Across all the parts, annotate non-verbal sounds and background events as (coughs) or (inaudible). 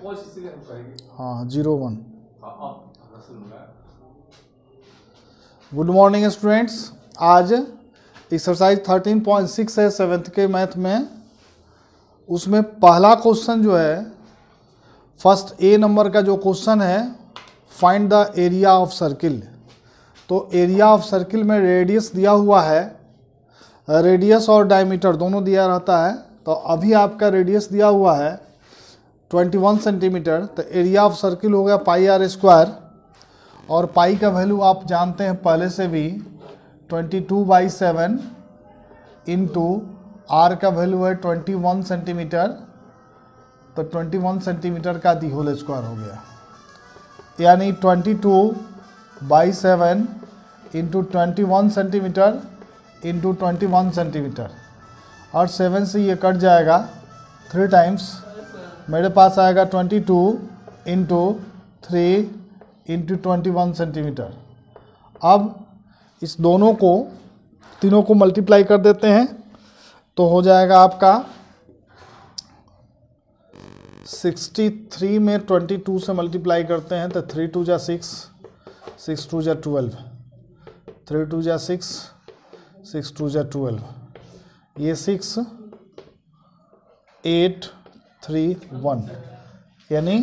हाँ zero one good morning students आज exercise thirteen point six है सेवेंथ के मैथ में उसमें पहला क्वेश्चन जो है फर्स्ट ए नंबर का जो क्वेश्चन है find the area of circle तो एरिया ऑफ सर्किल में रेडियस दिया हुआ है रेडियस और डायमीटर दोनों दिया रहता है तो अभी आपका रेडियस दिया हुआ है 21 सेंटीमीटर तो एरिया ऑफ सर्किल हो गया पाई आर स्क्वायर और पाई का वैल्यू आप जानते हैं पहले से भी 22 two by seven into R का वैल्यू है 21 सेंटीमीटर तो 21 सेंटीमीटर का दी होल स्क्वायर हो गया यानी 22 two by seven into twenty centimetre into twenty centimetre और सेवन से ये कट जाएगा थ्री टाइम्स मेरे पास आएगा twenty two into three into twenty one centimetre अब इस दोनों को तीनों को मल्टीप्लाई कर देते हैं तो हो जाएगा आपका सिक्सटी थ्री में ट्वेंटी टू से मल्टीप्लाई करते हैं तो थ्री टू जा सिक्स सिक्स टू जा ट्वेल्व थ्री टू जा सिक्स सिक्स टू जा ट्वेल्व ये सिक्स एट थ्री वन यानी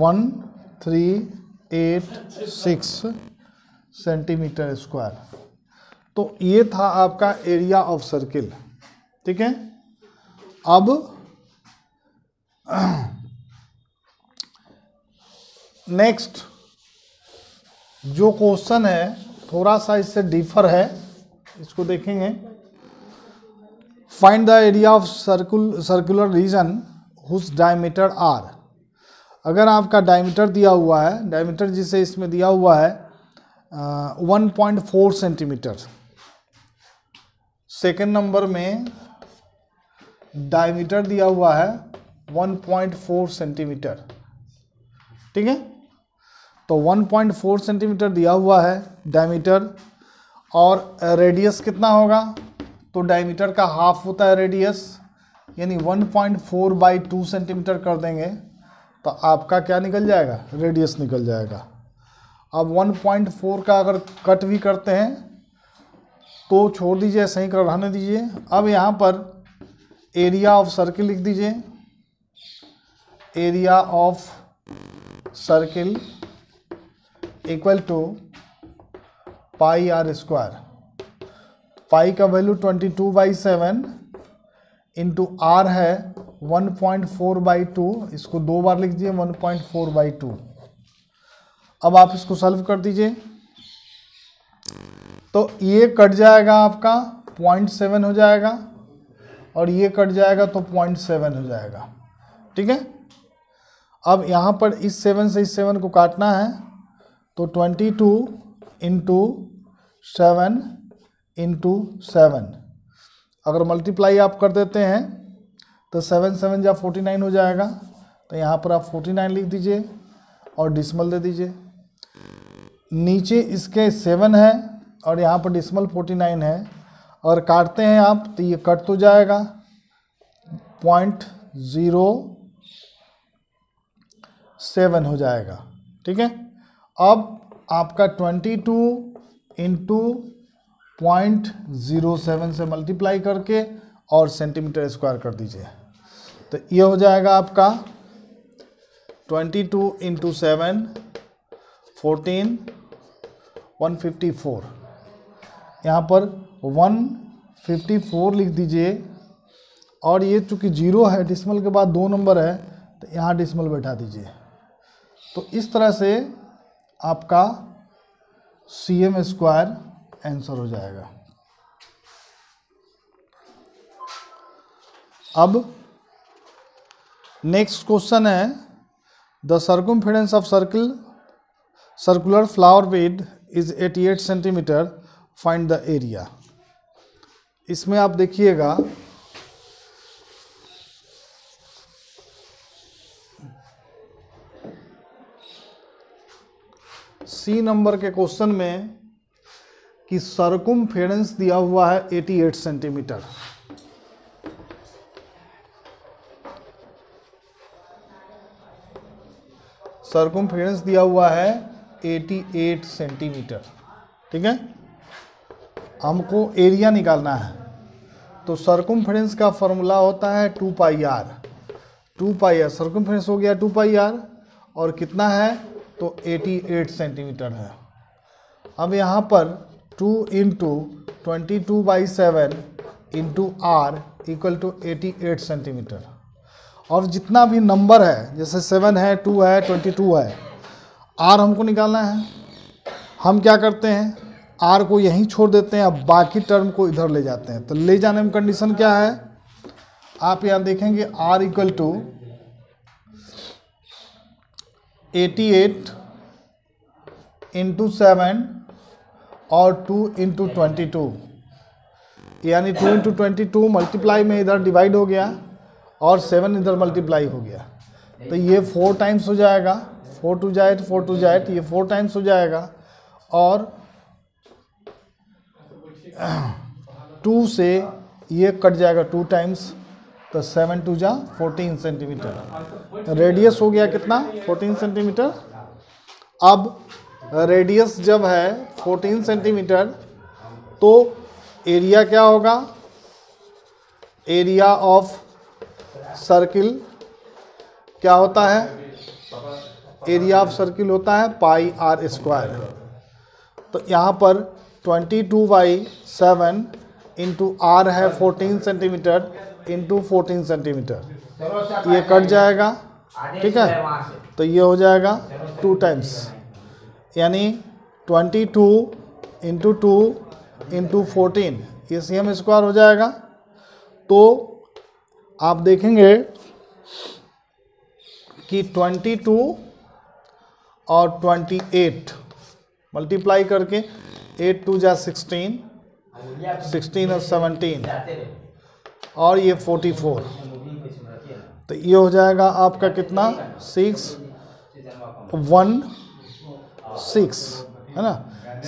one three eight six centimetre square तो ये था आपका एरिया ऑफ सर्किल ठीक है अब नेक्स्ट जो क्वेश्चन है थोड़ा सा इससे डिफर है इसको देखेंगे find the area of circle circular region whose diameter are अगर आपका डायमीटर दिया हुआ है डायमीटर जिसे इसमें दिया हुआ है one point four centimetre second number में डायमीटर दिया हुआ है वन पॉइंट फोर सेंटीमीटर ठीक है तो 1.4 सेंटीमीटर दिया हुआ है डायमीटर और रेडियस कितना होगा तो डायमीटर का हाफ होता है रेडियस यानी 1.4 point four by two centimetre कर देंगे तो आपका क्या निकल जाएगा रेडियस निकल जाएगा अब 1.4 का अगर कट भी करते हैं तो छोड़ दीजिए सही कर रहने दीजिए अब यहाँ पर एरिया ऑफ सर्किल लिख दीजिए area of circle equal to pi R square pi का value twenty two by seven into R है one point four by two इसको दो बार लिख दिए one point four by two अब आप इसको सॉल्व कर दीजिए तो ये कट जाएगा आपका पॉइंट सेवन हो जाएगा और ये कट जाएगा तो पॉइंट सेवन हो जाएगा ठीक है अब यहाँ पर इस सेवन से इस सेवन को काटना है तो twenty two into seven into seven अगर मल्टीप्लाई आप कर देते हैं तो सेवन सेवन या फोर्टी नाइन हो जाएगा तो यहाँ पर आप फोर्टी नाइन लिख दीजिए और डिसमल दे दीजिए नीचे इसके सेवन है और यहाँ पर डिसमल फोर्टी नाइन है और काटते हैं आप तो ये कट तो जाएगा पॉइंट ज़ीरो सेवन हो जाएगा ठीक है अब आपका twenty two into point zero seven से मल्टीप्लाई करके और सेंटीमीटर स्क्वायर कर दीजिए तो ये हो जाएगा आपका twenty two into seven fourteen one fifty four यहाँ पर वन फिफ्टी फोर लिख दीजिए और ये चूँकि जीरो है डिसमल के बाद दो नंबर है तो यहाँ डिसमल बैठा दीजिए तो इस तरह से आपका सी एम स्क्वायर आंसर हो जाएगा अब नेक्स्ट क्वेश्चन है the circumference of circle circular flower bed is 88 centimetre find the area इसमें आप देखिएगा सी नंबर के क्वेश्चन में कि सरकुम फेरेंस दिया हुआ है 88 सेंटीमीटर सरकुम फेरेंस दिया हुआ है 88 सेंटीमीटर ठीक है हमको एरिया निकालना है तो सरकुम फेरेंस का फॉर्मूला होता है two pi R two pi R circumference हो गया टू पाई आर और कितना है तो 88 सेंटीमीटर है अब यहाँ पर two into twenty two by seven into R equal to eighty eight centimetre और जितना भी नंबर है जैसे सेवन है टू है ट्वेंटी टू है आर हमको निकालना है हम क्या करते हैं आर को यहीं छोड़ देते हैं अब बाकी टर्म को इधर ले जाते हैं तो ले जाने में कंडीशन क्या है आप यहाँ देखेंगे R equal to eighty eight into seven और टू इंटू ट्वेंटी टू यानी two into twenty two multiply में इधर डिवाइड हो गया और सेवन इधर मल्टीप्लाई हो गया तो ये फोर टाइम्स हो जाएगा फोर टू जाएट फोर टू जाएट ये फोर टाइम्स हो जाएगा और टू से ये कट जाएगा टू टाइम्स तो सेवन टू जा फोर्टीन सेंटीमीटर रेडियस हो गया कितना फोर्टीन सेंटीमीटर अब रेडियस जब है 14 सेंटीमीटर तो एरिया क्या होगा एरिया ऑफ सर्किल क्या होता है एरिया ऑफ सर्किल होता है पाई आर स्क्वायर तो यहाँ पर 22 two by seven into R है 14 सेंटीमीटर इंटू फोर्टीन सेंटीमीटर ये कट जाएगा ठीक है तो ये हो जाएगा टू टाइम्स यानी twenty two into two into fourteen ये सी एम स्क्वायर हो जाएगा तो आप देखेंगे कि ट्वेंटी टू और ट्वेंटी एट मल्टीप्लाई करके एट टू जा सिक्सटीन सिक्सटीन और सेवनटीन और ये फोर्टी फोर तो ये हो जाएगा आपका कितना सिक्स वन सिक्स है ना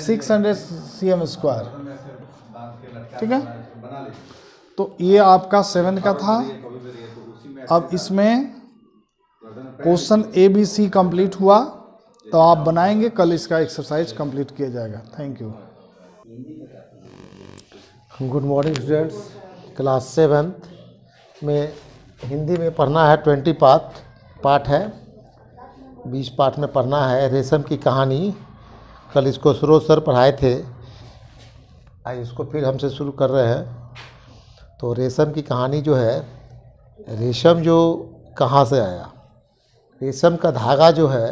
six hundred C M square ठीक है तो ये आपका सेवन का था अब इसमें question A B C complete हुआ तो आप बनाएंगे कल इसका एक्सरसाइज कंप्लीट किया जाएगा thank you good morning students class seventh में हिंदी में पढ़ना है ट्वेंटी पार्ट पार्ट है बीस पाठ में पढ़ना है रेशम की कहानी कल इसको शुरू सर पढ़ाए थे आज इसको फिर हमसे शुरू कर रहे हैं तो रेशम की कहानी जो है रेशम जो कहाँ से आया रेशम का धागा जो है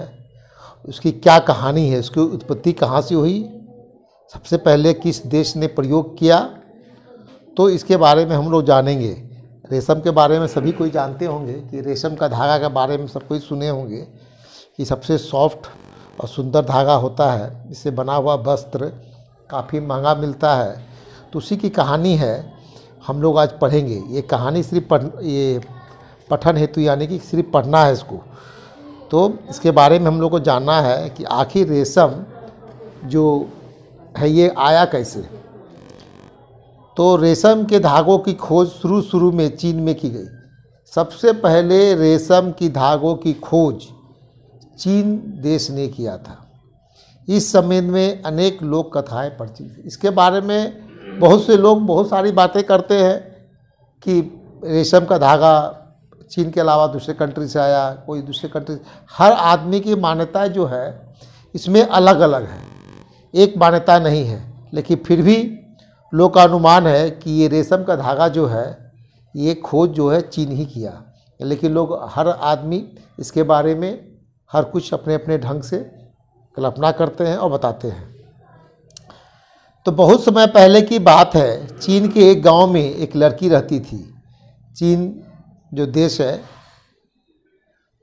उसकी क्या कहानी है उसकी उत्पत्ति कहाँ से हुई सबसे पहले किस देश ने प्रयोग किया तो इसके बारे में हम लोग जानेंगे रेशम के बारे में सभी कोई जानते होंगे कि रेशम का धागा के बारे में सब कोई सुने होंगे ये सबसे सॉफ्ट और सुंदर धागा होता है इससे बना हुआ वस्त्र काफ़ी महंगा मिलता है तो उसी की कहानी है हम लोग आज पढ़ेंगे ये कहानी सिर्फ पढ़ ये पठन हेतु यानी कि सिर्फ पढ़ना है इसको तो इसके बारे में हम लोग को जानना है कि आखिर रेशम जो है ये आया कैसे तो रेशम के धागों की खोज शुरू शुरू में चीन में की गई सबसे पहले रेशम की धागों की खोज चीन देश ने किया था इस संबंध में अनेक लोक कथाएं प्रचलित इसके बारे में बहुत से लोग बहुत सारी बातें करते हैं कि रेशम का धागा चीन के अलावा दूसरे कंट्री से आया कोई दूसरे कंट्री हर आदमी की मान्यता जो है इसमें अलग अलग है एक मान्यता नहीं है लेकिन फिर भी लोग का अनुमान है कि ये रेशम का धागा जो है ये खोज जो है चीन ही किया लेकिन लोग हर आदमी इसके बारे में हर कुछ अपने अपने ढंग से कल्पना करते हैं और बताते हैं तो बहुत समय पहले की बात है चीन के एक गांव में एक लड़की रहती थी चीन जो देश है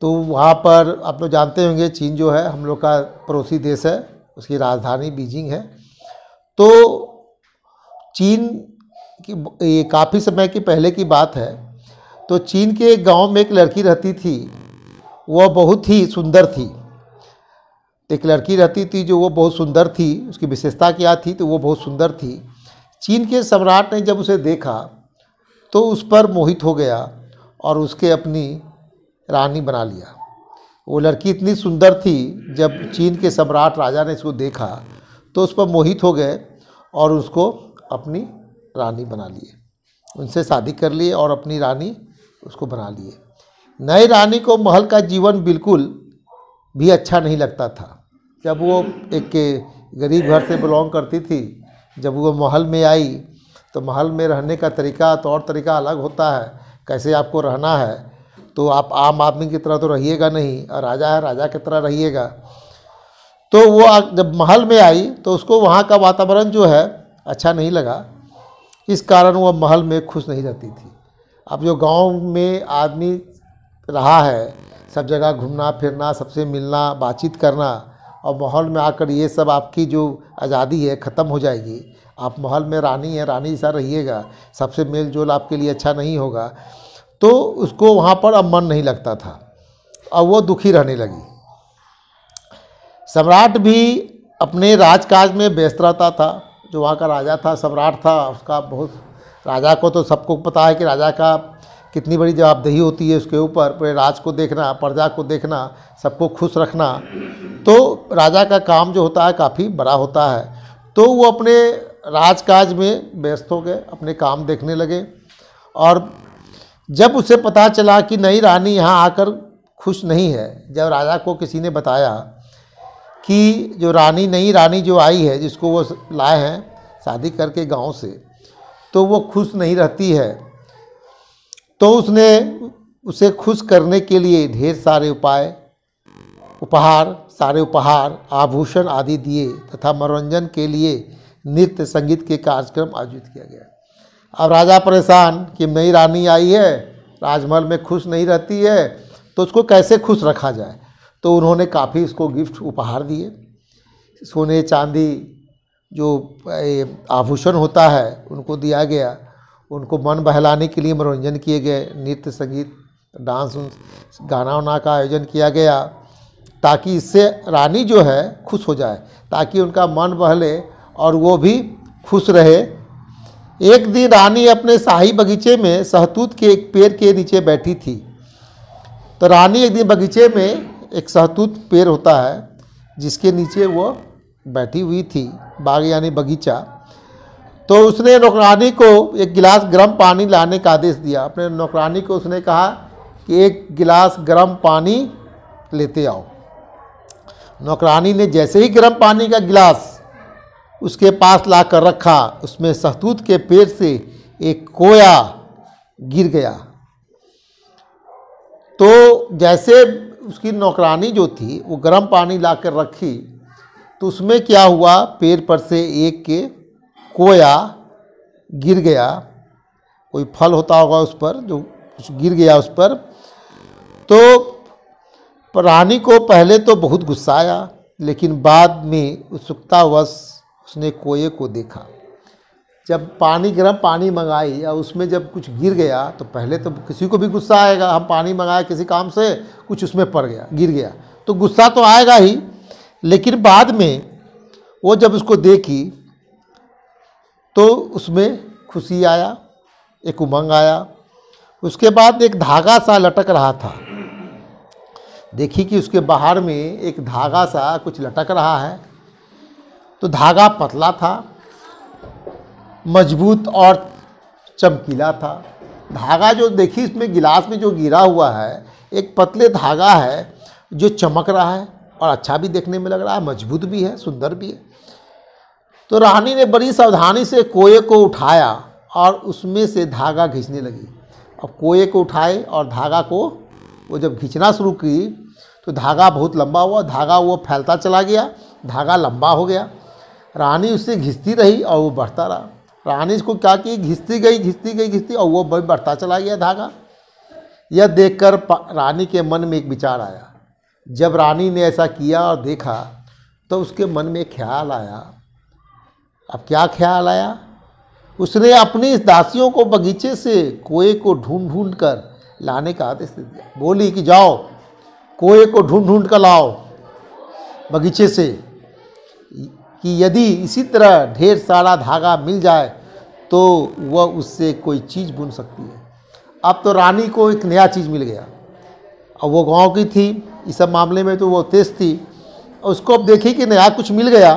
तो वहाँ पर आप लोग जानते होंगे चीन जो है हम लोग का पड़ोसी देश है उसकी राजधानी बीजिंग है तो चीन की ये काफ़ी समय की पहले की बात है तो चीन के एक गांव में एक लड़की रहती थी वह बहुत ही सुंदर थी एक लड़की रहती थी जो वो बहुत सुंदर थी उसकी विशेषता क्या थी तो वो बहुत सुंदर थी चीन के सम्राट ने जब उसे देखा तो उस पर मोहित हो गया और उसके अपनी रानी बना लिया वो लड़की इतनी सुंदर थी जब चीन के सम्राट राजा ने इसको देखा तो उस पर मोहित हो गए और उसको अपनी रानी बना लिए उनसे शादी कर लिए और अपनी रानी उसको बना लिए नए रानी को महल का जीवन बिल्कुल भी अच्छा नहीं लगता था जब वो एक गरीब घर से बिलोंग करती थी जब वो महल में आई तो महल में रहने का तरीका तो और तरीका अलग होता है कैसे आपको रहना है तो आप आम आदमी की तरह तो रहिएगा नहीं और राजा है राजा की तरह रहिएगा तो वो जब महल में आई तो उसको वहाँ का वातावरण जो है अच्छा नहीं लगा इस कारण वह महल में खुश नहीं रहती थी अब जो गांव में आदमी रहा है सब जगह घूमना फिरना सबसे मिलना बातचीत करना और माहौल में आकर ये सब आपकी जो आज़ादी है ख़त्म हो जाएगी आप माहौल में रानी है रानी जैसा रहिएगा सबसे मेल जोल आपके लिए अच्छा नहीं होगा तो उसको वहाँ पर अब मन नहीं लगता था और वो दुखी रहने लगी सम्राट भी अपने राजकाज में व्यस्त रहता था जो वहाँ का राजा था सम्राट था उसका बहुत राजा को तो सबको पता है कि राजा का कितनी बड़ी जवाबदेही होती है उसके ऊपर पूरे राज को देखना प्रजा को देखना सबको खुश रखना तो राजा का काम जो होता है काफ़ी बड़ा होता है तो वो अपने राजकाज में व्यस्त हो गए अपने काम देखने लगे और जब उसे पता चला कि नई रानी यहाँ आकर खुश नहीं है जब राजा को किसी ने बताया कि जो रानी नई रानी जो आई है जिसको वो लाए हैं शादी करके गांव से तो वो खुश नहीं रहती है तो उसने उसे खुश करने के लिए ढेर सारे उपाय उपहार सारे उपहार आभूषण आदि दिए तथा मनोरंजन के लिए नृत्य संगीत के कार्यक्रम आयोजित किया गया अब राजा परेशान कि नई रानी आई है राजमहल में खुश नहीं रहती है तो उसको कैसे खुश रखा जाए तो उन्होंने काफ़ी उसको गिफ्ट उपहार दिए सोने चांदी जो आभूषण होता है उनको दिया गया उनको मन बहलाने के लिए मनोरंजन किए गए नृत्य संगीत डांस गाना वाना का आयोजन किया गया ताकि इससे रानी जो है खुश हो जाए ताकि उनका मन बहले और वो भी खुश रहे एक दिन रानी अपने शाही बगीचे में सहतूत के एक पेड़ के नीचे बैठी थी तो रानी एक दिन बगीचे में एक सहतूत पेड़ होता है जिसके नीचे वो बैठी हुई थी बाग यानी बगीचा तो उसने नौकरानी को एक गिलास गर्म पानी लाने का आदेश दिया अपने नौकरानी को उसने कहा कि एक गिलास गर्म पानी लेते आओ नौकरानी ने जैसे ही गर्म पानी का गिलास उसके पास ला कर रखा उसमें सहतूत के पेड़ से एक कोया गिर गया तो जैसे उसकी नौकरानी जो थी वो गर्म पानी ला कर रखी तो उसमें क्या हुआ पेड़ पर से एक के कोया गिर गया कोई फल होता होगा उस पर जो कुछ गिर गया उस पर तो रानी को पहले तो बहुत गुस्सा आया लेकिन बाद में उत्सुकतावश उसने कोए को देखा जब पानी गर्म पानी मंगाई या उसमें जब कुछ गिर गया तो पहले तो किसी को भी गुस्सा आएगा हम पानी मंगाए किसी काम से कुछ उसमें पड़ गया गिर गया तो गुस्सा तो आएगा ही लेकिन बाद में वो जब उसको देखी तो उसमें खुशी आया एक उमंग आया उसके बाद एक धागा सा लटक रहा था देखी कि उसके बाहर में एक धागा सा कुछ लटक रहा है तो धागा पतला था मजबूत और चमकीला था धागा जो देखी इसमें गिलास में जो गिरा हुआ है एक पतले धागा है जो चमक रहा है और अच्छा भी देखने में लग रहा है मजबूत भी है सुंदर भी है तो रानी ने बड़ी सावधानी से कोए को उठाया और उसमें से धागा घिंचने लगी अब कोए को उठाए और धागा को वो जब खींचना शुरू की तो धागा बहुत लंबा हुआ धागा वो फैलता चला गया धागा लंबा हो गया रानी उससे घिसती रही और वो बढ़ता रहा रानी इसको क्या की घिसती गई घिसती गई घिसती और वो बढ़ता चला गया धागा यह देखकर रानी के मन में एक विचार आया जब रानी ने ऐसा किया और देखा तो उसके मन में ख्याल आया अब क्या ख्याल आया उसने अपनी इस दासियों को बगीचे से कोए को ढूंढ ढूंढ कर लाने का आदेश दे दिया बोली कि जाओ कोए को ढूंढ ढूंढ कर लाओ बगीचे से कि यदि इसी तरह ढेर सारा धागा मिल जाए तो वह उससे कोई चीज़ बुन सकती है अब तो रानी को एक नया चीज़ मिल गया और वो गांव की थी इस सब मामले में तो वो तेज थी और उसको अब देखी कि नया कुछ मिल गया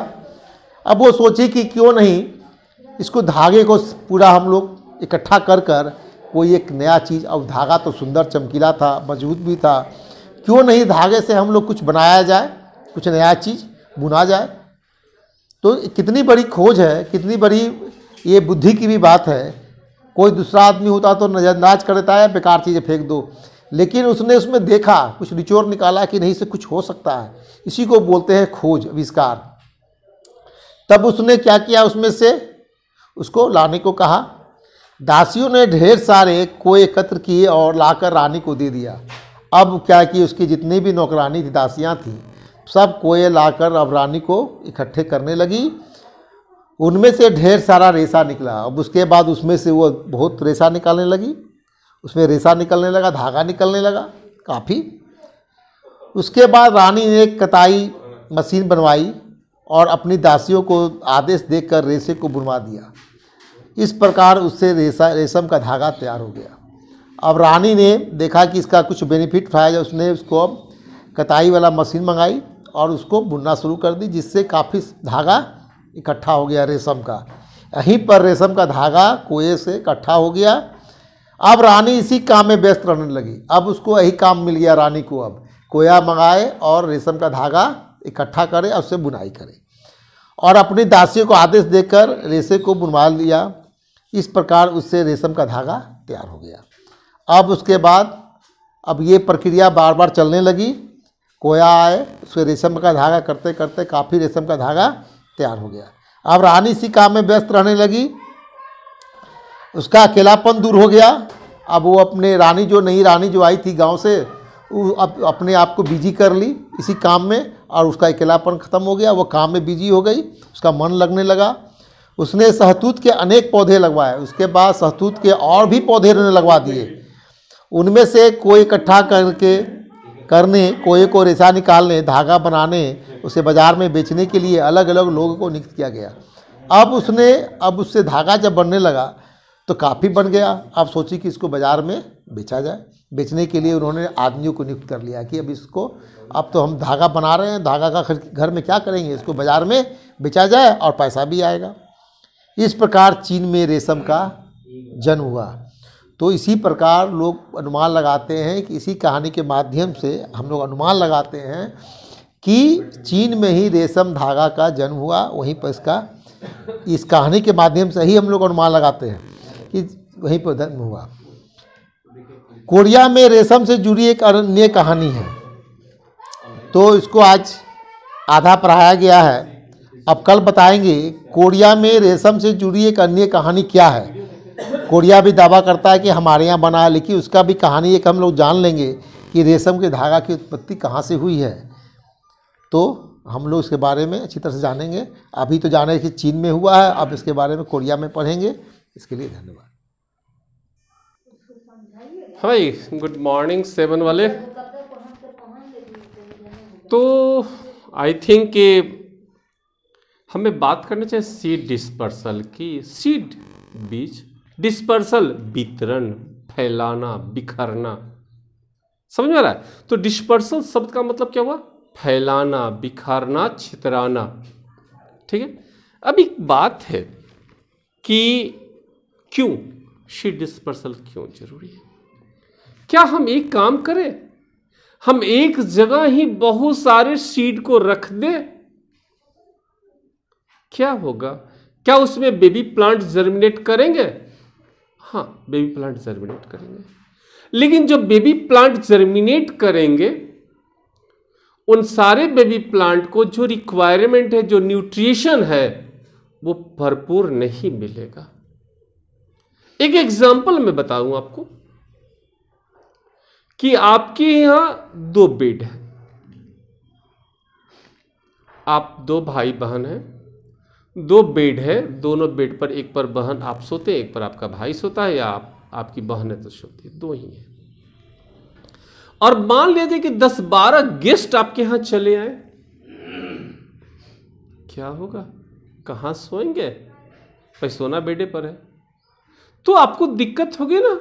अब वो सोचे कि क्यों नहीं इसको धागे को पूरा हम लोग इकट्ठा कर कर कोई एक नया चीज़ अब धागा तो सुंदर चमकीला था मजबूत भी था क्यों नहीं धागे से हम लोग कुछ बनाया जाए कुछ नया चीज़ बुना जाए तो कितनी बड़ी खोज है कितनी बड़ी ये बुद्धि की भी बात है कोई दूसरा आदमी होता तो नज़रअंदाज कर देता है बेकार चीज़ें फेंक दो लेकिन उसने उसमें देखा कुछ निचोड़ निकाला कि नहीं से कुछ हो सकता है इसी को बोलते हैं खोज आविष्कार तब उसने क्या किया उसमें से उसको लाने को कहा दासियों ने ढेर सारे कोए एकत्र किए और लाकर रानी को दे दिया अब क्या कि उसकी जितनी भी नौकरानी थी दासियाँ थी सब कोए लाकर अब रानी को इकट्ठे करने लगी उनमें से ढेर सारा रेशा निकला अब उसके बाद उसमें से वो बहुत रेशा निकालने लगी उसमें रेशा निकलने लगा धागा निकलने लगा काफ़ी उसके बाद रानी ने कताई मशीन बनवाई और अपनी दासियों को आदेश देकर रेशे को बुनवा दिया इस प्रकार उससे रेशा रेशम का धागा तैयार हो गया अब रानी ने देखा कि इसका कुछ बेनिफिट फाया जाए उसने उसको अब कताई वाला मशीन मंगाई और उसको बुनना शुरू कर दी जिससे काफ़ी धागा इकट्ठा हो गया रेशम का यहीं पर रेशम का धागा कुएँ से इकट्ठा हो गया अब रानी इसी काम में व्यस्त रहने लगी अब उसको यही काम मिल गया रानी को अब कोया मंगाए और रेशम का धागा इकट्ठा करें और उससे बुनाई करे और अपनी दासियों को आदेश देकर रेशे को बुनवा लिया इस प्रकार उससे रेशम का धागा तैयार हो गया अब उसके बाद अब ये प्रक्रिया बार बार चलने लगी कोया आए उसके रेशम का धागा करते करते काफ़ी रेशम का धागा तैयार हो गया अब रानी सी काम में व्यस्त रहने लगी उसका अकेलापन दूर हो गया अब वो अपने रानी जो नई रानी जो आई थी गांव से अप, अपने आप को बिजी कर ली इसी काम में और उसका अकेलापन खत्म हो गया वो काम में बिजी हो गई उसका मन लगने लगा उसने सहतूत के अनेक पौधे लगवाए उसके बाद सहतूत के और भी पौधे लगवा दिए उनमें से कोई इकट्ठा करके करने कोई को रेशा निकालने धागा बनाने उसे बाज़ार में बेचने के लिए अलग अलग लोगों को नियुक्त किया गया अब उसने अब उससे धागा जब बनने लगा तो काफ़ी बन गया आप सोचिए कि इसको बाज़ार में बेचा जाए बेचने के लिए उन्होंने आदमियों को नियुक्त कर लिया कि अब इसको अब तो हम धागा बना रहे हैं धागा का घर में क्या करेंगे इसको बाज़ार में बेचा जाए और पैसा भी आएगा इस प्रकार चीन में रेशम का जन्म हुआ तो इसी प्रकार लोग अनुमान लगाते हैं कि इसी कहानी के माध्यम से हम लोग अनुमान लगाते हैं कि चीन में ही रेशम धागा का जन्म हुआ वहीं पर इसका इस कहानी के माध्यम से ही हम लोग अनुमान लगाते हैं कि वहीं पर जन्म हुआ कोरिया में रेशम से जुड़ी एक अन्य कहानी है तो इसको आज आधा पढ़ाया गया है अब कल बताएंगे कोरिया में रेशम से जुड़ी एक अन्य कहानी क्या है कोरिया भी दावा करता है कि हमारे यहाँ बना है लेकिन उसका भी कहानी एक हम लोग जान लेंगे कि रेशम के धागा की उत्पत्ति कहाँ से हुई है तो हम लोग इसके बारे में अच्छी तरह से जानेंगे अभी तो जाने कि चीन में हुआ है अब इसके बारे में कोरिया में पढ़ेंगे इसके लिए धन्यवाद हाँ भाई गुड मॉर्निंग सेवन वाले तो आई थिंक कि हमें बात करनी चाहिए सीड डिस्पर्सल की सीड बीज डिस्पर्सल वितरण फैलाना बिखरना समझ में आ रहा है तो डिस्पर्सल शब्द का मतलब क्या हुआ फैलाना बिखरना छितराना ठीक है अब एक बात है कि क्यों सीड डिस्पर्सल क्यों जरूरी है क्या हम एक काम करें हम एक जगह ही बहुत सारे सीड को रख दें क्या होगा क्या उसमें बेबी प्लांट जर्मिनेट करेंगे हाँ बेबी प्लांट जर्मिनेट करेंगे लेकिन जो बेबी प्लांट जर्मिनेट करेंगे उन सारे बेबी प्लांट को जो रिक्वायरमेंट है जो न्यूट्रिशन है वो भरपूर नहीं मिलेगा एक एग्जाम्पल मैं बताऊं आपको कि आपके यहां दो बेड है आप दो भाई बहन हैं दो बेड है दोनों बेड पर एक पर बहन आप सोते एक पर आपका भाई सोता है या आप आपकी बहन है तो सोती है दो ही है और मान लीजिए कि दस बारह गेस्ट आपके यहां चले आए क्या होगा कहां सोएंगे भाई सोना बेडे पर है तो आपको दिक्कत होगी ना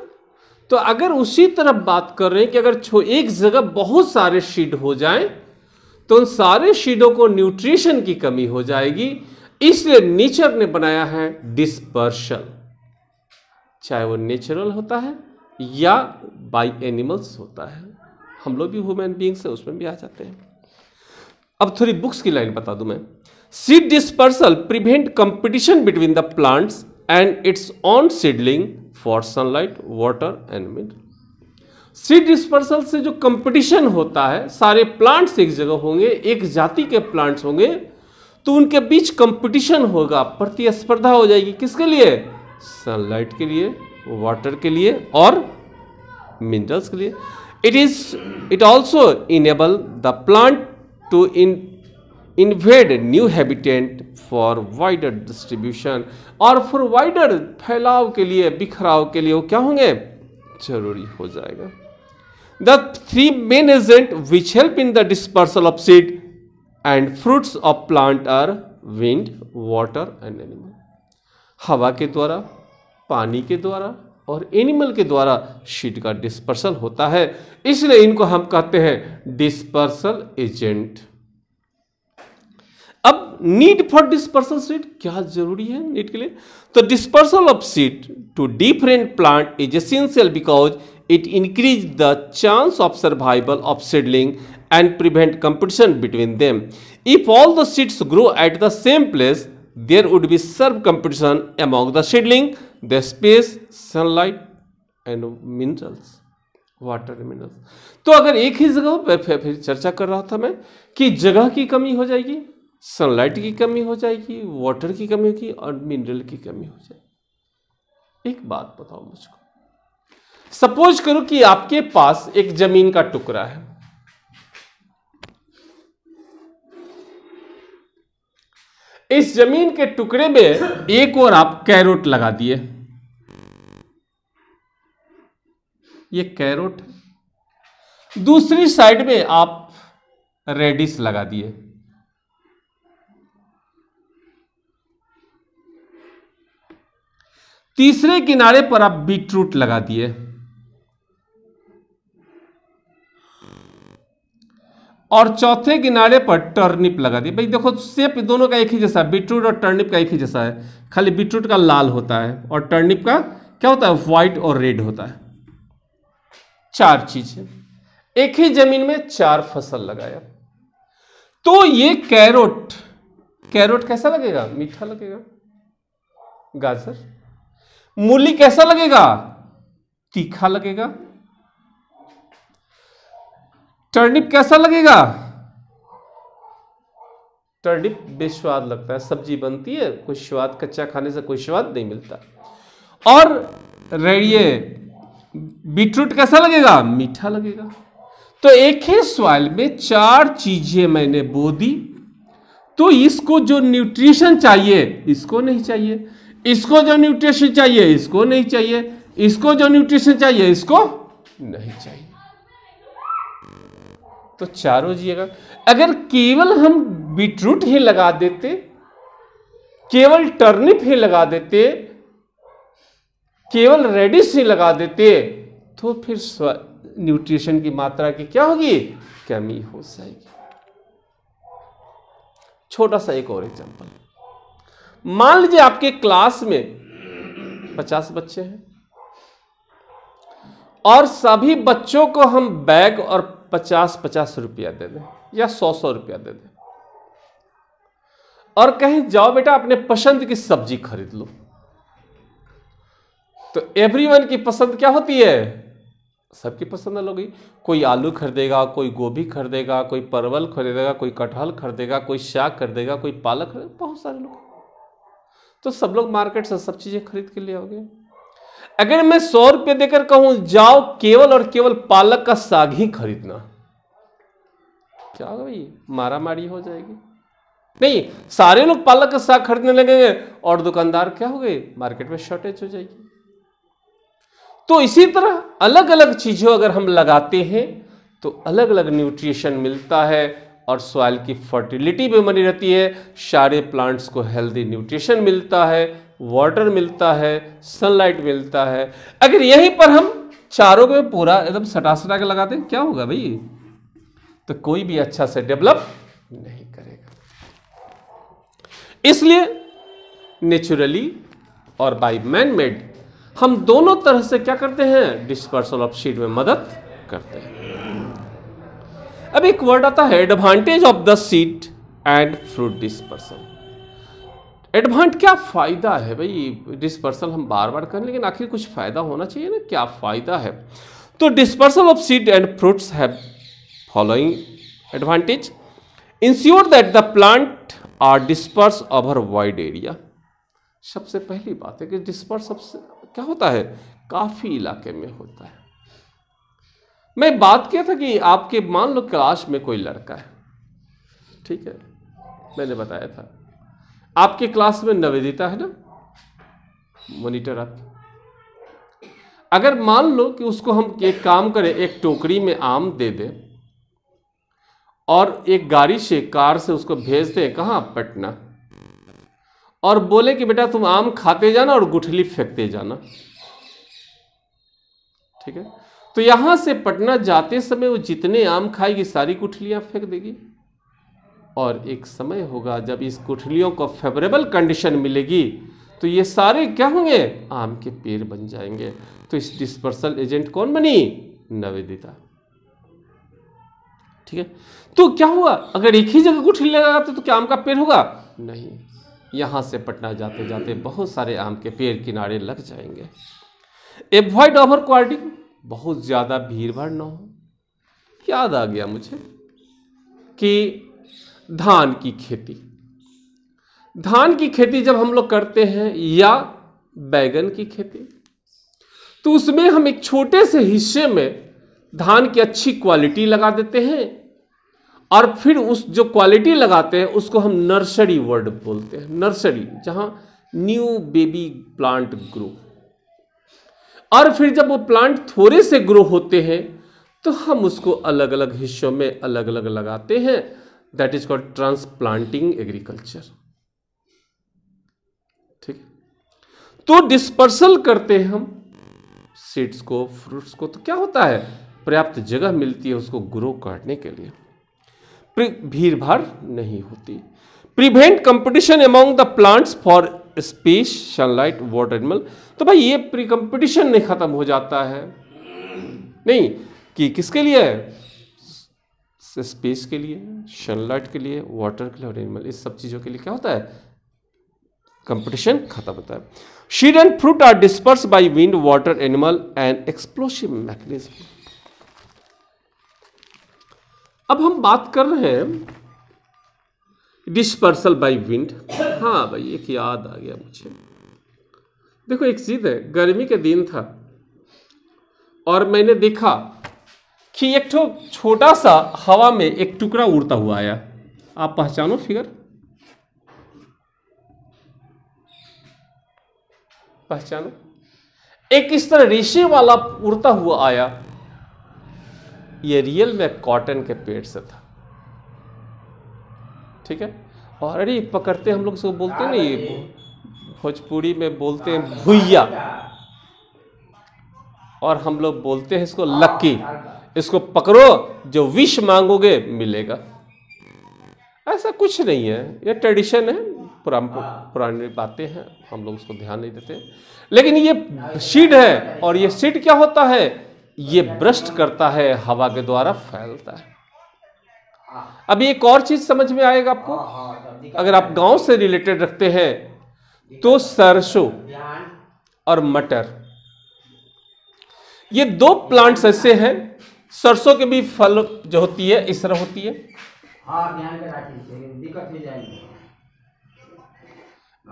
तो अगर उसी तरफ बात कर रहे हैं कि अगर एक जगह बहुत सारे शीड हो जाएं तो उन सारे शीडों को न्यूट्रिशन की कमी हो जाएगी इसलिए नेचर ने बनाया है डिस्पर्शन चाहे वो नेचुरल होता है या बाय एनिमल्स होता है हम लोग भी ह्यूमन बींग्स हैं उसमें भी आ जाते हैं अब थोड़ी बुक्स की लाइन बता दूं मैं seed dispersal prevent competition between the plants and its own seedling for sunlight water and mineral seed dispersal से जो कंपटीशन होता है सारे प्लांट्स एक जगह होंगे एक जाति के प्लांट्स होंगे तो उनके बीच कंपटीशन होगा प्रतिस्पर्धा हो जाएगी किसके लिए सनलाइट के लिए वाटर के लिए और मिनरल्स के लिए it is it also enable the plant to in invade new habitant for wider distribution और फॉर वाइडर फैलाव के लिए बिखराव के लिए वो क्या होंगे जरूरी हो जाएगा the three main agent which help in the dispersal of seed and fruits of plant are wind water and animal हवा के द्वारा पानी के द्वारा और एनिमल के द्वारा शीट का डिस्पर्सल होता है इसलिए इनको हम कहते हैं डिस्पर्सल एजेंट अब नीड फॉर डिस्पर्सल सीड क्या जरूरी है नीट के लिए तो dispersal of seed to different plant is essential because it increase the chance of survival of seedling and prevent competition between them if all the seeds grow at the same place there would be severe competition among the seedling the space sunlight and minerals water minerals तो अगर एक ही जगह पर चर्चा कर रहा था मैं कि जगह की कमी हो जाएगी सनलाइट की कमी हो जाएगी वाटर की कमी होगी और मिनरल की कमी हो जाएगी एक बात बताओ मुझको सपोज करो कि आपके पास एक जमीन का टुकड़ा है इस जमीन के टुकड़े में एक और आप कैरोट लगा दिए ये कैरोट दूसरी साइड में आप रेडिस लगा दिए तीसरे किनारे पर आप रूट लगा दिए और चौथे किनारे पर टर्निप लगा दिए भाई देखो सेप दोनों का एक ही जैसा है बीटरूट और टर्निप का एक ही जैसा है खाली बीटरूट का लाल होता है और टर्निप का क्या होता है व्हाइट और रेड होता है चार चीजें एक ही जमीन में चार फसल लगाया तो ये कैरोट कैरोट कैसा लगेगा मीठा लगेगा गाजर मूली कैसा लगेगा तीखा लगेगा टर्निप कैसा लगेगा टर्निप बेस्वाद लगता है सब्जी बनती है कोई स्वाद कच्चा खाने से कोई स्वाद नहीं मिलता और रेड़िए बीटरूट कैसा लगेगा मीठा लगेगा तो एक ही सॉइल में चार चीजें मैंने बो दी तो इसको जो न्यूट्रिशन चाहिए इसको नहीं चाहिए इसको जो न्यूट्रिशन चाहिए इसको नहीं चाहिए इसको जो न्यूट्रिशन चाहिए इसको नहीं चाहिए तो चार हो जाइएगा अगर केवल हम बीटरूट ही लगा देते केवल टर्निप ही लगा देते केवल रेडिश ही लगा देते तो फिर न्यूट्रिशन की मात्रा की क्या होगी कमी हो जाएगी छोटा सा एक और एग्जांपल मान लीजिए आपके क्लास में पचास बच्चे हैं और सभी बच्चों को हम बैग और पचास पचास रुपया दे दें या सौ सौ रुपया दे दें और कहीं जाओ बेटा अपने पसंद की सब्जी खरीद लो तो एवरीवन की पसंद क्या होती है सबकी पसंद अलग होगी कोई आलू खरीदेगा कोई गोभी खरीदेगा कोई परवल खरीदेगा कोई कटहल खरीदेगा कोई शाक खरीदेगा कोई पालक खरीदेगा बहुत सारे लोग तो सब लोग मार्केट से सब चीजें खरीद के ले आओगे अगर मैं सौ रुपये देकर कहूं जाओ केवल और केवल पालक का साग ही खरीदना क्या होगा भाई मारा मारी हो जाएगी नहीं सारे लोग पालक का साग खरीदने लगेंगे और दुकानदार क्या हो गए मार्केट में शॉर्टेज हो जाएगी तो इसी तरह अलग अलग चीज़ों अगर हम लगाते हैं तो अलग अलग न्यूट्रिशन मिलता है और सॉइल की फर्टिलिटी भी बनी रहती है सारे प्लांट्स को हेल्दी न्यूट्रिशन मिलता है वाटर मिलता है सनलाइट मिलता है अगर यहीं पर हम चारों को पूरा एकदम सटा सटा के लगा दें क्या होगा भाई तो कोई भी अच्छा से डेवलप नहीं करेगा इसलिए नेचुरली और बाई मैन मेड हम दोनों तरह से क्या करते हैं डिस्पर्सल ऑफ शीट में मदद करते हैं अब एक वर्ड आता है advantage of the seed and fruit dispersal advantage क्या फ़ायदा है भाई डिस्पर्सल हम बार बार करें लेकिन आखिर कुछ फ़ायदा होना चाहिए ना क्या फ़ायदा है तो dispersal of seed and fruits have following advantage ensure that the plant are disperse over wide area सबसे पहली बात है कि डिस्पर्स सबसे क्या होता है काफ़ी इलाके में होता है मैं बात किया था कि आपके मान लो क्लास में कोई लड़का है ठीक है मैंने बताया था आपके क्लास में नवेदिता है ना मोनिटर आप अगर मान लो कि उसको हम एक काम करें एक टोकरी में आम दे दें और एक गाड़ी से कार से उसको भेज दें कहाँ पटना और बोले कि बेटा तुम आम खाते जाना और गुठली फेंकते जाना ठीक है तो यहां से पटना जाते समय वो जितने आम खाएगी सारी कुठलियां फेंक देगी और एक समय होगा जब इस कुठलियों को फेवरेबल कंडीशन मिलेगी तो ये सारे क्या होंगे आम के पेड़ बन जाएंगे तो इस डिस्पर्सल एजेंट कौन बनी नवेदिता ठीक है तो क्या हुआ अगर एक ही जगह गुठली लगाते तो क्या आम का पेड़ होगा नहीं यहां से पटना जाते जाते बहुत सारे आम के पेड़ किनारे लग जाएंगे एवॉइड ओवर क्वालिटी बहुत ज़्यादा भीड़ भाड़ ना हो याद आ गया मुझे कि धान की खेती धान की खेती जब हम लोग करते हैं या बैगन की खेती तो उसमें हम एक छोटे से हिस्से में धान की अच्छी क्वालिटी लगा देते हैं और फिर उस जो क्वालिटी लगाते हैं उसको हम नर्सरी वर्ड बोलते हैं नर्सरी जहां न्यू बेबी प्लांट ग्रो और फिर जब वो प्लांट थोड़े से ग्रो होते हैं तो हम उसको अलग अलग हिस्सों में अलग अलग लगाते हैं that is called transplanting agriculture ठीक तो डिस्पर्सल करते हैं हम सीड्स को फ्रूट्स को तो क्या होता है पर्याप्त जगह मिलती है उसको ग्रो करने के लिए भीड़ भाड़ नहीं होती prevent competition among the plants for space sunlight water animal तो भाई ये प्री कंपटीशन नहीं खत्म हो जाता है नहीं कि किसके लिए स्पेस के लिए सनलाइट के लिए वाटर के लिए और एनिमल इस सब चीज़ों के लिए क्या होता है कंपटीशन खत्म होता है seed and fruit are disperse by wind water animal and explosive mechanism अब हम बात कर रहे हैं डिस्पर्सल बाय विंड हाँ भाई एक याद आ गया मुझे देखो एक चीज़ है गर्मी के दिन था और मैंने देखा कि एक ठो छोटा सा हवा में एक टुकड़ा उड़ता हुआ आया आप पहचानो फिगर पहचानो एक इस तरह रेशे वाला उड़ता हुआ आया ये रियल में कॉटन के पेड़ से था ठीक है और अरे पकड़ते हम लोग उसको बोलते हैं ना ये भोजपुरी में बोलते हैं भुइया और हम लोग बोलते हैं इसको लक्की इसको पकड़ो जो विश मांगोगे मिलेगा ऐसा कुछ नहीं है ये ट्रेडिशन है पुरानी बातें हैं हम लोग उसको ध्यान नहीं देते लेकिन ये सीड है और ये सीड क्या होता है ये भ्रष्ट करता है हवा के द्वारा फैलता है हाँ। अभी एक और चीज समझ में आएगा आपको हाँ, हाँ, अगर आप गांव से रिलेटेड रखते हैं तो सरसों और मटर ये दो प्लांट्स ऐसे हैं सरसों के भी फल जो होती है इस तरह होती है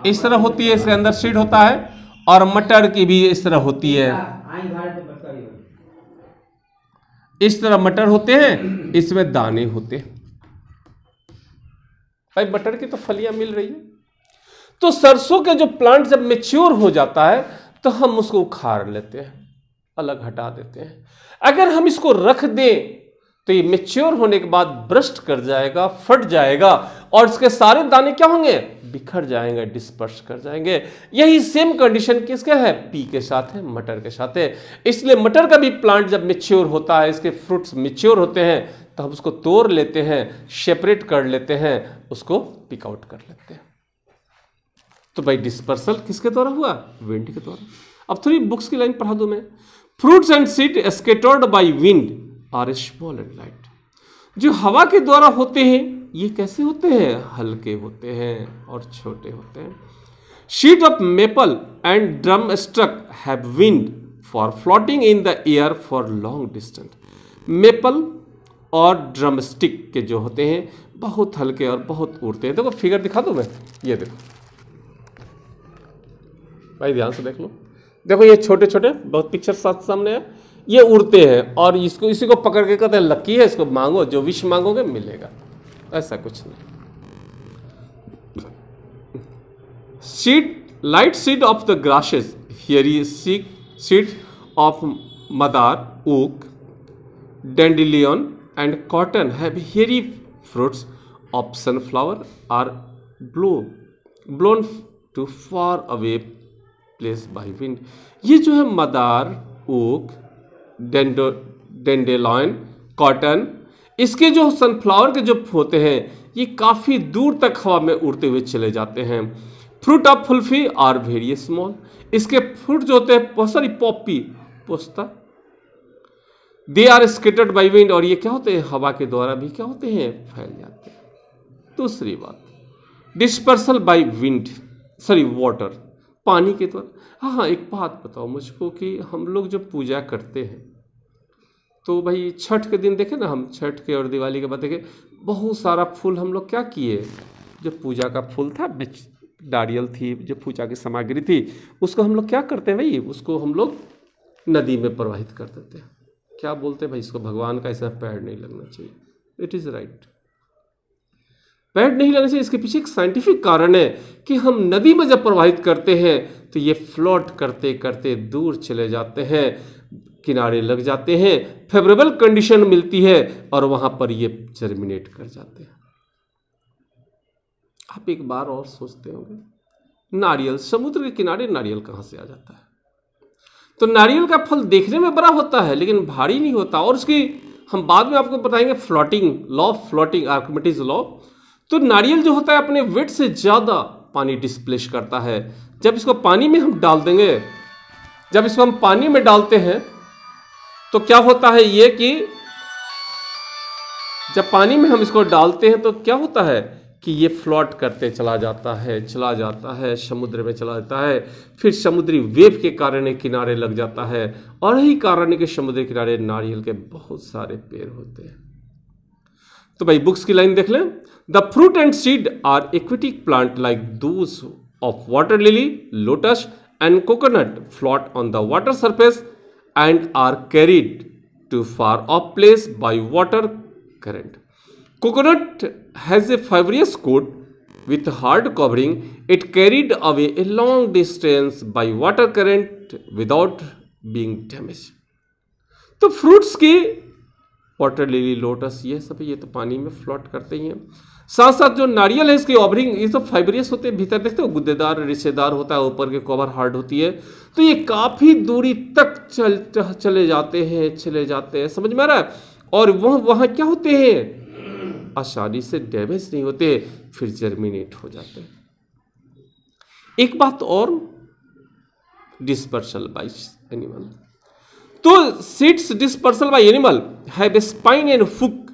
इस तरह होती है इसके अंदर सीड होता है और मटर की भी इस तरह होती है इस तरह मटर होते हैं इसमें दाने होते हैं भाई मटर की तो फलियां मिल रही है तो सरसों के जो प्लांट जब मेच्योर हो जाता है तो हम उसको उखाड़ लेते हैं अलग हटा देते हैं अगर हम इसको रख दें तो ये मेच्योर होने के बाद ब्रस्ट कर जाएगा फट जाएगा और इसके सारे दाने क्या होंगे बिखर जाएंगे डिस्पर्स कर जाएंगे यही सेम कंडीशन किसके है पी के साथ है मटर के साथ है इसलिए मटर का भी प्लांट जब मिच्योर होता है इसके फ्रूट्स मिच्योर होते हैं तो हम उसको तोड़ लेते हैं सेपरेट कर लेते हैं उसको पिकआउट कर लेते हैं तो भाई डिस्पर्सल किसके द्वारा हुआ विंड के द्वारा अब थोड़ी बुक्स की लाइन पढ़ा दूं मैं fruits and seed scattered by wind are small and light जो हवा के द्वारा होते हैं ये कैसे होते हैं हल्के होते हैं और छोटे होते हैं seed of maple and drumstick have wind for floating in the air for long distance maple और ड्रम स्टिक के जो होते हैं बहुत हल्के और बहुत उड़ते हैं देखो फिगर दिखा दो मैं ये देखो भाई ध्यान से देख लो देखो ये छोटे छोटे बहुत पिक्चर साथ सामने है ये उड़ते हैं और इसको इसी को पकड़ के कहते हैं लकी है इसको मांगो जो विश मांगोगे मिलेगा ऐसा कुछ नहीं seed light seed of the grasses here see seed of madar oak dandelion and cotton have hairy fruits of sunflower are blow blown to far away place by wind ये जो है मदार ओक डेंडो डेंडेलॉयन कॉटन इसके जो सनफ्लावर के जो होते हैं ये काफ़ी दूर तक हवा में उड़ते हुए चले जाते हैं फ्रूट ऑफ फुल्फी आर वेरी स्मॉल इसके फ्रूट जो होते हैं सॉरी पॉपी पोस्ता they are scattered by wind और ये क्या होते हैं हवा के द्वारा भी क्या होते हैं फैल जाते हैं दूसरी बात dispersal by wind sorry water पानी के द्वारा हाँ हाँ एक बात बताओ मुझको कि हम लोग जो पूजा करते हैं तो भाई छठ के दिन देखे ना हम छठ के और दिवाली के बाद देखे बहुत सारा फूल हम लोग क्या किए जो पूजा का फूल था डारियल थी जो पूजा की सामग्री थी उसको हम लोग क्या करते हैं भाई उसको हम लोग नदी में प्रवाहित कर देते हैं क्या बोलते हैं भाई इसको भगवान का ऐसा पैर नहीं लगना चाहिए इट इज़ राइट पैर नहीं लगना चाहिए इसके पीछे एक साइंटिफिक कारण है कि हम नदी में जब प्रवाहित करते हैं तो ये फ्लोट करते करते दूर चले जाते हैं किनारे लग जाते हैं फेवरेबल कंडीशन मिलती है और वहां पर ये जर्मिनेट कर जाते हैं आप एक बार और सोचते होंगे नारियल समुद्र के किनारे नारियल कहां से आ जाता है तो नारियल का फल देखने में बड़ा होता है लेकिन भारी नहीं होता और उसकी हम बाद में आपको बताएंगे floating law floating Archimedes law तो नारियल जो होता है अपने वेट से ज़्यादा पानी डिस्प्लेस करता है जब इसको पानी में हम डाल देंगे जब इसको हम पानी में डालते हैं तो क्या होता है ये कि जब पानी में हम इसको डालते हैं तो क्या होता है कि ये फ्लॉट करते चला जाता है चला जाता है समुद्र में चला जाता है फिर समुद्री वेव के कारण किनारे लग जाता है और यही कारण के कि समुद्र किनारे नारियल के बहुत सारे पेड़ होते हैं तो भाई बुक्स की लाइन देख लें the fruit and seed are aquatic plant like those of water lily lotus and coconut float on the water surface and are carried to far off place by water current. Coconut has a fibrous coat with hard covering. It carried away a long distance by water current without being damaged. तो fruits के water lily lotus ये सब ये तो पानी में float करते ही हैं साथ साथ जो नारियल है इसकी ऑबरिंग ये सब फाइबरियस होते हैं भीतर देखते हो गुद्देदार रिश्तेदार होता है ऊपर के कवर हार्ड होती है तो ये काफ़ी दूरी तक चल चले जाते हैं चले जाते हैं समझ में आ रहा है और वह वहाँ क्या होते हैं आसानी से डैमेज नहीं होते फिर जर्मिनेट हो जाते हैं एक बात और डिस्पर्सल बाई एनिमल तो seeds dispersal by animal have spine and hook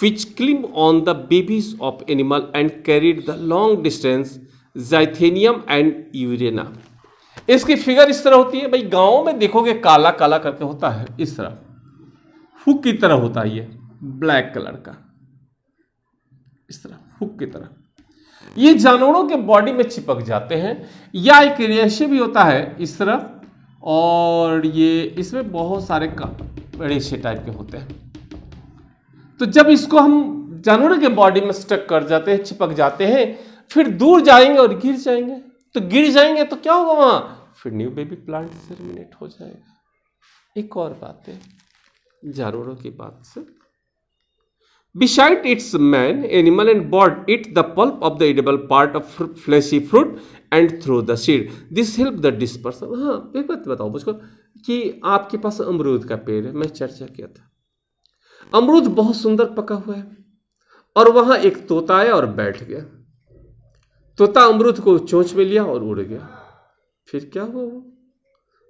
which climb on the babies of animal and carried the long distance Xanthium and Urena इसकी फिगर इस तरह होती है भाई gaon में देखोगे काला काला करके होता है इस tarah hook की तरह होता है ye ब्लैक कलर का इस तरह hook की तरह ये जानवरों के बॉडी में चिपक जाते हैं या एक रेशे भी होता है इस तरह और ये इसमें बहुत सारे रेशे टाइप के होते हैं तो जब इसको हम जानवरों के बॉडी में स्टक कर जाते हैं चिपक जाते हैं फिर दूर जाएंगे और गिर जाएंगे तो गिर जाएंगे तो क्या होगा वहां फिर न्यू बेबी प्लांट जर्मिनेट हो जाएगा एक और बात है जानवरों की बात से besides its man animal and bird eat the pulp of the edible part of fleshy fruit and throw the seed this help the dispersion हाँ एक बात बताओ मुझको कि आपके पास अमरूद का पेड़ है मैं चर्चा किया था अमरूद बहुत सुंदर पका हुआ है और वहां एक तोता आया और बैठ गया तोता अमरूद को चोंच में लिया और उड़ गया फिर क्या हुआ वो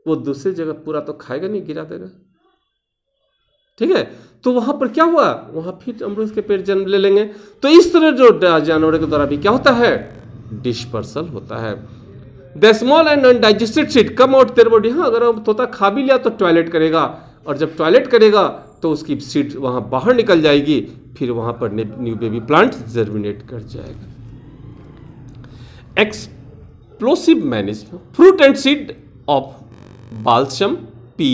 वो दूसरी जगह पूरा तो खाएगा नहीं गिरा देगा ठीक है तो वहां पर क्या हुआ वहां फिर अमरूद के पेड़ जन्म ले लेंगे तो इस तरह जो जानवर के द्वारा भी क्या होता है डिस्पर्सल होता है the small and undigested seed come out their body हाँ अगर तोता खा भी लिया तो टॉयलेट करेगा और जब टॉयलेट करेगा तो उसकी सीड वहाँ बाहर निकल जाएगी फिर वहाँ पर न्यू बेबी प्लांट जर्मिनेट कर जाएगा explosive management fruit and seed of balsam pea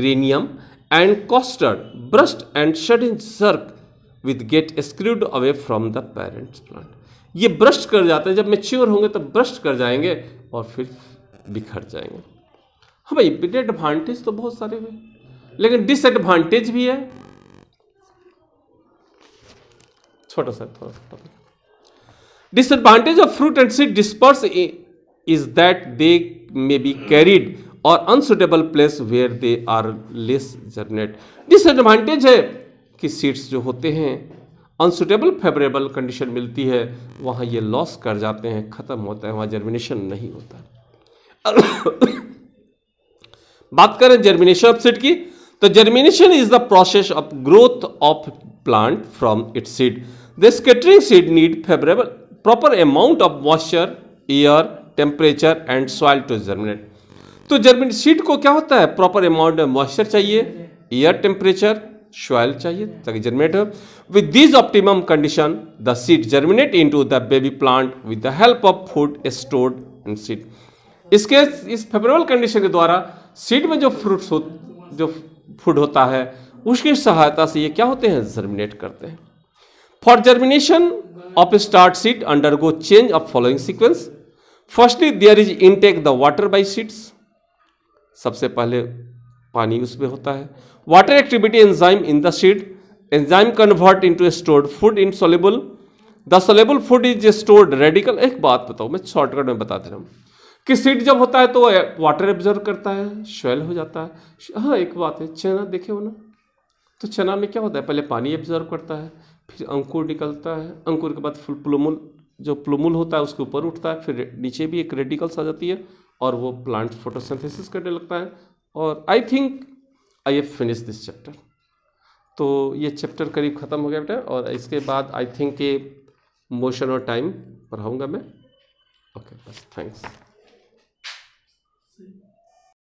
geranium and castor burst and shed in search with get screwed away from the parents plant ये ब्रश कर जाते हैं जब मेच्योर होंगे तब ब्रश कर जाएंगे और फिर बिखर जाएंगे हाँ भाई एडवांटेज तो बहुत सारे हुए लेकिन डिसएडवांटेज भी है छोटा सा थोड़ा disadvantage of fruit and seed disperse is that they may be carried और unsuitable place where they are less germinate disadvantage है कि सीड्स जो होते हैं अनसुटेबल फेवरेबल कंडीशन मिलती है वहां ये लॉस कर जाते हैं ख़त्म होता है वहां जर्मिनेशन नहीं होता (coughs) बात करें जर्मिनेशन ऑफ सीड की तो germination is the process of growth of plant from its seed the scattering seed need favourable proper amount of moisture air temperature and soil to germinate तो जर्मिन सीड को क्या होता है proper amount of moisture चाहिए air temperature soil चाहिए ताकि germinate हो with this optimum condition the seed germinate into the baby plant with the help of food stored in seed इसके इस फेवरेबल कंडीशन के द्वारा सीड में जो फ्रूट्स हो जो फूड होता है उसकी सहायता से ये क्या होते हैं जर्मिनेट करते हैं for germination of start seed undergo change of following sequence firstly there is intake the water by seeds सबसे पहले पानी उसमें होता है water activity enzyme in the seed enzyme convert into stored food in soluble the soluble food is stored radical एक बात बताओ मैं शॉर्टकट में बता दे रहा हूँ किसिड जब होता है तो वाटर एब्जर्व करता है शेल हो जाता है हाँ एक बात है चना देखे हो ना तो चना में क्या होता है पहले पानी एब्जर्व करता है फिर अंकुर निकलता है अंकुर के बाद फुल प्लोमुल जो प्लोमुल होता है उसके ऊपर उठता है फिर नीचे भी एक रेडिकल्स आ जाती है और वो प्लांट फोटोसिंथेसिस करने लगता है और I think I have finish this chapter तो ये चैप्टर करीब ख़त्म हो गया बेटा और इसके बाद आई थिंक ये मोशन और टाइम पढ़ाऊँगा मैं ओके बस थैंक्स